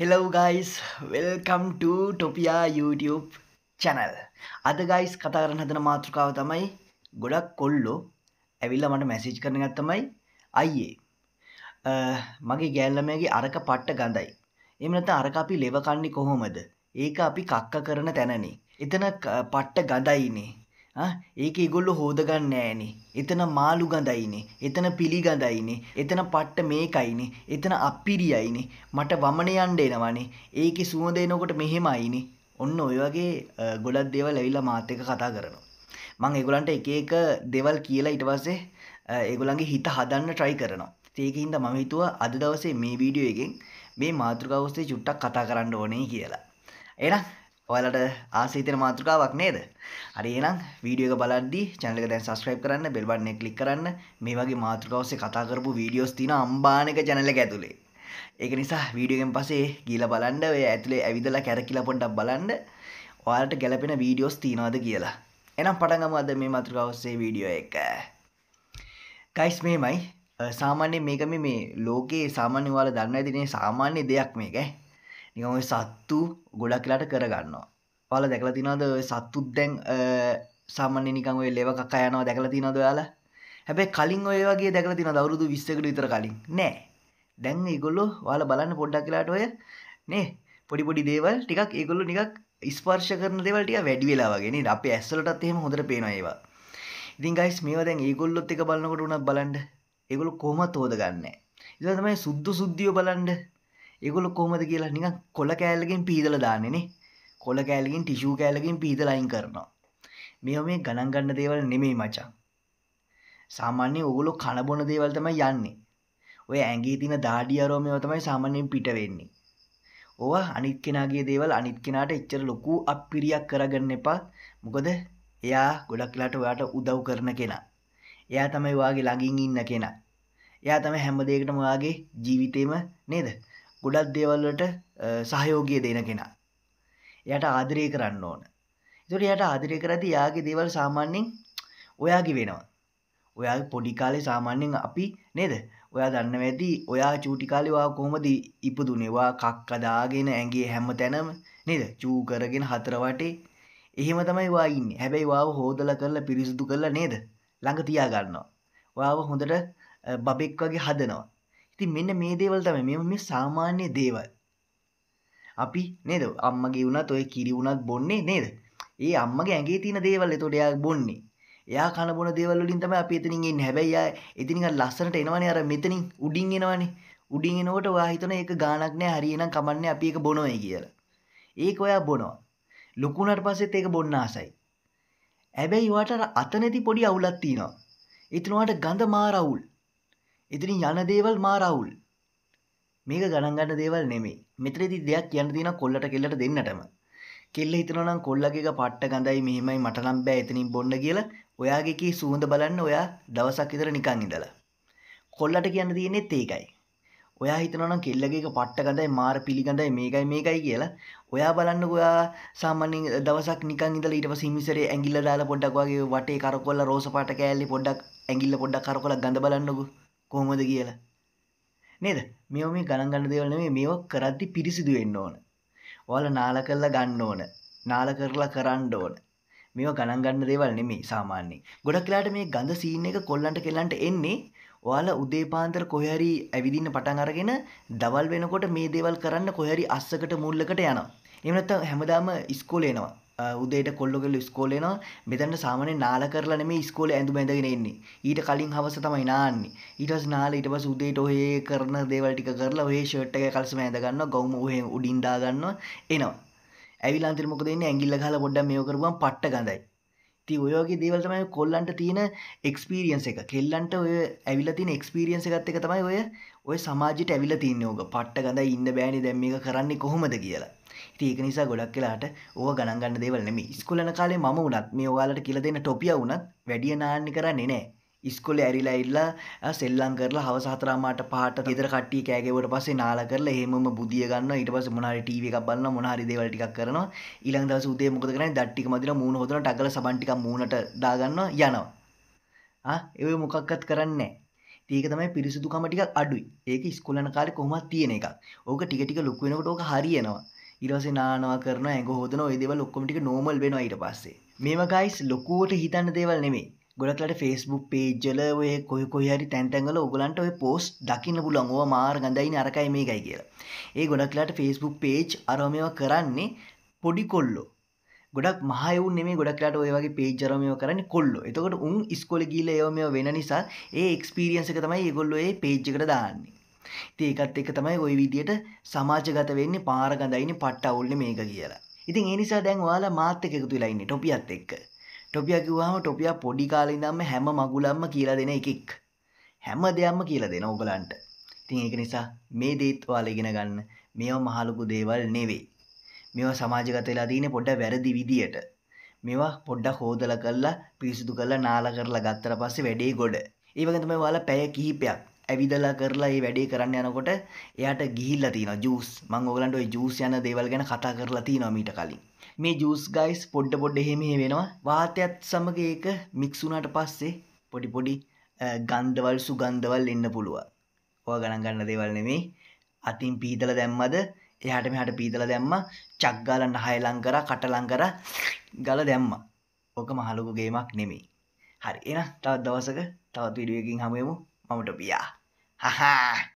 හෙලව් guys welcome ටොපියා YouTube channel අද guys කතාරන හදන මාතෘකාව තමයි ගොඩක් කොල්ලෝ ඇවිල්ල මට මැසිජ් කරන ගත්තමයි අයියේ මගේ ගැල්ලමයගේ අරක පට්ට ගඳයි එමනත අරක අපි ලෙවකන්නේ කොහොමද ඒක අපි කක්ක කරන තැනනේ එතන පට්ට ගඳයිනේ ඒක ගොල්ල හෝදගන්න ෑනේ එතන මාළු ගඳයිනේ එතන පිළිගඳයිනේ එතන පට්ට මේකයිනේ එතන අපිරියයිනේ මට වමන යන්ඩ එනවනේ ඒක සුවදයනකොට මෙහෙමයිනේ ඔන්න ඔය වගේ ගොඩත් දෙව ලැවිල්ලා මාතක කතා කරනවා. මං එගොලන්ට එක එක දෙවල් කියලා ඉටවස්සේ ඒගොලන්ගේ හිත හදන්න ට්‍රයි කරනවා ඒකහින්ද මම හිතුව අද දවසේ මේ වීඩියෝ එකෙන් මේ මාතෘකවස්සේ චුට්ටක් කතා කරන්න ඕනේ කියලා. එනම් ඔයාලට ආසීතන මාතෘකාවක් නේද අරි එනම් වීඩියෝ බලද්දි චැනල දැන් සස්ක්‍රයිබ් කරන්න බෙල්බන්නේ කලික් කරන්න මේ වගේ මාතෘකාවස්සේ කතාකරපු වීඩියෝස් තින අම්බානක චැනල ඇතුළේ ඒක නිසා වීඩියෝගෙන් පසේ ගීල බලන්ඩ ඔය ඇතුලේ ඇවිදලා කැරකිලා පොඩ්ඩක් බලන්ඩ ඔයාලට ගැලපෙන වීඩියෝස් තියනවාද කියලා එනම් පටගම අද මේ මතුරවස්සේ වීඩියෝ එක ගයිස් මේමයි සාමාන්‍ය මේකම මේ ලෝකයේ සාමාන්‍ය වාල දන්න ඇතිනේ සාමාන්‍ය දෙයක් මේක නිකම සත්තු ගොඩක් කියලාට කරගන්නවා පාල දැකල තිනද සත්තුත් දැන් සාමන්‍ය නිකං ඔය ලෙව කක්කා යනවා දැකල තිනද යාලා හැබැයි කලින් ඔය වගේ දැකල තින දවරුදු විස්සකට විතර කලින් නෑ දැන් ඒගොල්ලො වාල බලන්න පොඩ්ඩක් කියලාට ඔය නේ පොඩිපොඩි දේවල් ටිකක් ඒගොල්ලු නිකක් ස්පර්ශ කරන දෙවලටිය වැඩි වෙලා වගෙන අප ඇස්සලටත් එහෙම හොඳට පේනවා ඉදිංගයිස් මේ දැන් ඒගොල්ලොත් එක බලන්නකොට උනත් බලන්ඩ ඒගොලු කොමත් හෝද ගන්න ඉදතමයි සුද්දු සුද්ධියෝ බලන්ඩ ඒගොලු කොහමද කියලා නිකන් කොල කෑල්ලගෙන් පීදල දාන්නේනේ කොල කෑලකින් ටිෂූ කෑලකින් පීත ලයින් කරනවා මෙ මේ ගණන්ගන්න දේවල් නෙමෙයි මචා සාමාන්‍ය ඔගුලො කණබොන දේවල්තම යන්නේ ඔය ඇගේ තින දාඩියරෝමයෝ තමයි සාමාන්‍යයෙන් පිට වෙන්නේ ඕ අනිත් කෙනගේ දේවල් අනිත් කෙනට එච්චර ලොකු අප පිරියක් කරගන්න එපා මොකද එයා ගොඩක්ලාට ඔයාට උදව් කරන කෙනා එයා තමයි වගේ ළඟින් ඉන්න කෙනා එයා තම හැම දෙයකටම වගේ ජීවිතේම නේද ගොඩක් දේවල්ලට සහයෝගය දෙන කෙනා යට ආදරය කරන්න ඕන තුට යට ආදරය කරති යාගේ දේවල් සාමාන්‍යෙන් ඔයාගේ වෙනවා ඔයා පොඩිකාලේ සාමාන්‍යෙන් අපි නේද ඔයා දන්න ඇති ඔයා චූටිකාලවා කොහොමද ඉපදුනෙවා කක්කදාගෙන ඇගේ හැම තැනම නේද චූ කරගෙන හතරවටේ එහෙම තමයිවා ඉන්න හැබැයි වාව හෝදල කරලා පිරිසිදු කරලා නේද ළඟ තියාගන්නවා වාව හොඳට බබෙක් වගේ හදනවා ඉතින් මෙන්න මේ දේවල් තම මෙම මේ සාමාන්‍ය දේවල් අපි නේද අම්මගේ වුණත් ඔය කිරිවුණත් බොන්නේ නේද ඒ අම්මගේ ඇගේ තින දේවල් එතොට එයා බොන්නේ එයා කනබොන දේවල්ලින් තම අප එතනින්ගෙන් හැබැයි එතිනික ලස්සනට එනවන අර මෙතනින් උඩින් එනවනේ උඩින් එනවට වාහිතන එක ගානක් නෑ හරිනම් කමන්න අපි එක බොනොය කියලා ඒක ඔයා බොනවා ලොකුණට පස්සෙත් ඒක බොන්න ආසයි ඇබැයි වාට අතනැති පොඩි අවුලත්තිනවා එතනවාට ගඳ මාරවුල් එතිරින් යන දේවල් මාරවුල් මේක ගණන්ගන්න දේවල් නෙමේ මෙතරදි දෙයක් කියන්න දින කොල්ලට කෙල්ලට දෙන්නටම කෙල්ල හිතනනම් කොල්ලගේක පට්ට ගඳයි මෙහෙමයි මටනම් බෑ එතනින් බොන්න කියලා ඔයාගේකී සූහඳ බලන්න ඔයා දවසක් ඉතර නිකං ඉඳලා කොල්ලට කියන්න තියන්නේෙත් ඒකයි ඔයා හිතනනම් කෙල්ලගේක පට්ට ගඳයි මාර පිළිගඳයි මේකයි මේකයි කියලා ඔයා බලන්න ඔයා සාමාන්‍යෙන් දවසක් නිකං ඉඳල ඊට සිමිසරේ ඇගිල්ල දාලා පොඩ්ඩක් වගේ වටේ කරකොල්ල රෝස පාට කෑල්ලි පොඩ්ඩක් ඇගිල්ල පොඩ්ඩක් කරකොල ගඳ බලන්නකු කොහොමද කියලා නේද මෙෝ මේ ගණන් ගන්න දෙවල් නෙමෙයි මේව කරද්දි පිරිසිදු වෙන්න ඕන ඔයාලා නාල කරලා ගන්න ඕන නාල කරලා කරන්න ඕන මේවා ගණන් ගන්න දේවල් නෙමෙයි සාමාන්‍යයෙන් ගොඩක් වෙලාට මේ ගඳ සීන් එක කොල්ලන්ට කෙල්ලන්ට එන්නේ ඔයාලා උදේ පාන්දර කොහේ හරි ඇවිදින්න පටන් අරගෙන දවල් වෙනකොට මේ දේවල් කරන්න කොහේ හරි අස්සකට මුල්ලකට යනවා එහෙම නැත්නම් හැමදාම ඉස්කෝලේ එනවා උදේට කොල්ලොගෙල් ස්කෝලේන මෙතැන්න සාමනය නාල කරලන මේ ස්කෝල ඇඳු බැඳගෙනෙන්නේ ඊට කලින් හවස තමයි නාන්නේ ඊටස් නාල ඉට පස් උදේට ඔහේ කරන දේවල්ටික කරලා ඔහේ ෂට්ටක කල්සම ඇඳගන්න ගෞම ඔහ උඩින්දාගන්න එනවා ඇවිලාන්තරමොකදන්න ඇගිල්ල හල පොඩ්ඩ මේකරුවන් පට්ට ගඳයි ති ඔයෝගේ දේවල්තමයි කොල්ලන්ට තියෙන එක්ස්පිරියන්ස එක කෙල්ලන්ට ඔය ඇවිල තින එක්ස්පිරියන්ස එකත් එක තමයි ඔය ඔය සමාජට ඇවිල තියන්න ඕක පට්ට ගඳ ඉන්න බෑනි දැම්ම එක කරන්නේ කොහොමද කියලා ඒක නිසා ගොඩක් කියලාට ඕ ගණගන්න දෙවල් නෙම ස්කුලන කාලේ ම උනත් මේ ඔයාලට කියල දෙන්න ටොපිය වුනත් වැඩිය නාන්න කරන්නේ නෑ ඉස්කොල ඇරිලා ඉල්ලා සෙල්ලං කරලා හවස හතරාමට පහට ගෙදර කට්ටිය කෑගෙවට පස්සේ නාලා කරලා එහෙමම බුදිය ගන්න ඊට පස්සේ මොන හරි ටීවී එකක් බලනවා මොන හරි දේවල් ටිකක් කරනවා ඊළඟ දවසේ උදේ මොකද කරන්නේ දත් ටික මදිනවා මූණ හොදනවා ටගල සබන් ටිකක් මූණට දාගන්නවා යනවා ආ ඒ මොකක්වත් කරන්නේ නැහැ ඒක තමයි පිරිසිදුකම ටිකක් අඩුයි ඒක ඉස්කොලන කාලෙ කොහොමත් තියෙන එකක් ඕක ටික ටික ලොකු වෙනකොට ඕක හරියනවා ඊළඟට නානවා කරනවා ඇඟ හොදනවා ඒ දේවල් ඔක්කොම ටික නෝමල් වෙනවා ඊට පස්සේ මේව ගයිස් ලොකුවට හිතන්න දේවල් නෙමෙයි ගොඩක්ලට ෆෙස්බුක් පේජ්ජල ඔය කොහ කොහරි තැන්ටැන්ගල ඔගලන්ට ඔය පෝස්් දකින්න පුලන් ඕ මාර් ගඳයින අරකයි මේ එකයි කියලා ඒ ගොඩක්ලට ෆෙස්බුක් පේජ් අරමවා කරන්නේ පොඩි කොල්ලෝ ගොඩක් මහයු නෙේ ගොඩක්ලට ඔය වගේ පේජරමය කරන්න කොල්ලො එතකට උන් ස්කොල ගීල යෝමය වෙන නිසා ඒ එක්ස්පිරියන්සක තමයි ඒගොල්ලො ඒ පේජ්ජකට දාන්නේ ඒකත් එක තමයි ඔය විදියට සමාජගත වෙන්නේ පාරගඳයින පට්ට අවුල්න මේක කියලා ඉතින් ඒනිසා දැන් වාලා මාත්‍යක එකතු වෙලා ඉන්නේ ටොපියත් එක්ක ටොපිය කිවවාම ටොපිය පොඩි කාලින්දම්ම හැම මගුලම්ම කියලා දෙන එකෙක් හැම දෙයක්ම කියලා දෙන ඔගලන්ට තින් ඒක නිසා මේ දේත්වාල ඉගෙන ගන්න මේවා මහලොකු දේවල් නෙවේ මේවා සමාජගතලා දීන පොඩ්ඩ වැරදි විදියට මේවා පොඩ්ඩක් හෝදල කල්ලා පිරිසිදු කල්ලා නාල කරලා ගත්තර පස්සේ වැඩේ ගොඩ ඒවගතම වාලා පැය කිහිපයක් ඇවිදලා කරලා ඒ වැඩේ කරන්න යනකොට එයාට ගිහිල්ල තින ජස් මං ඔගලන්ට ජූස් යන දේවල් ගැන කතා කරලා තිනොමීට කලින් මේ ජස් ගයිස් පොඩ්ඩ පොඩ්ඩ එහෙම වෙනවා වාතයත් සමඟ ඒක මික්සුනාට පස්සේ පොඩි පොඩි ගන්දවල් සුගන්දවල් එන්න පුළුවන් ඕ ගණන් ගන්න දේවල් නෙමේ අතින් පීතල දැම්මද එහටම හට පීතල දැම්ම චක්ගාලන්න හයලංකර කටලංකර ගල දැම්ම ඕක මහලොකු ගේමක් නෙමේ හරි එන තවත් දවසක තවත් විඩුවකින් හමුවමු මමට පියා හහා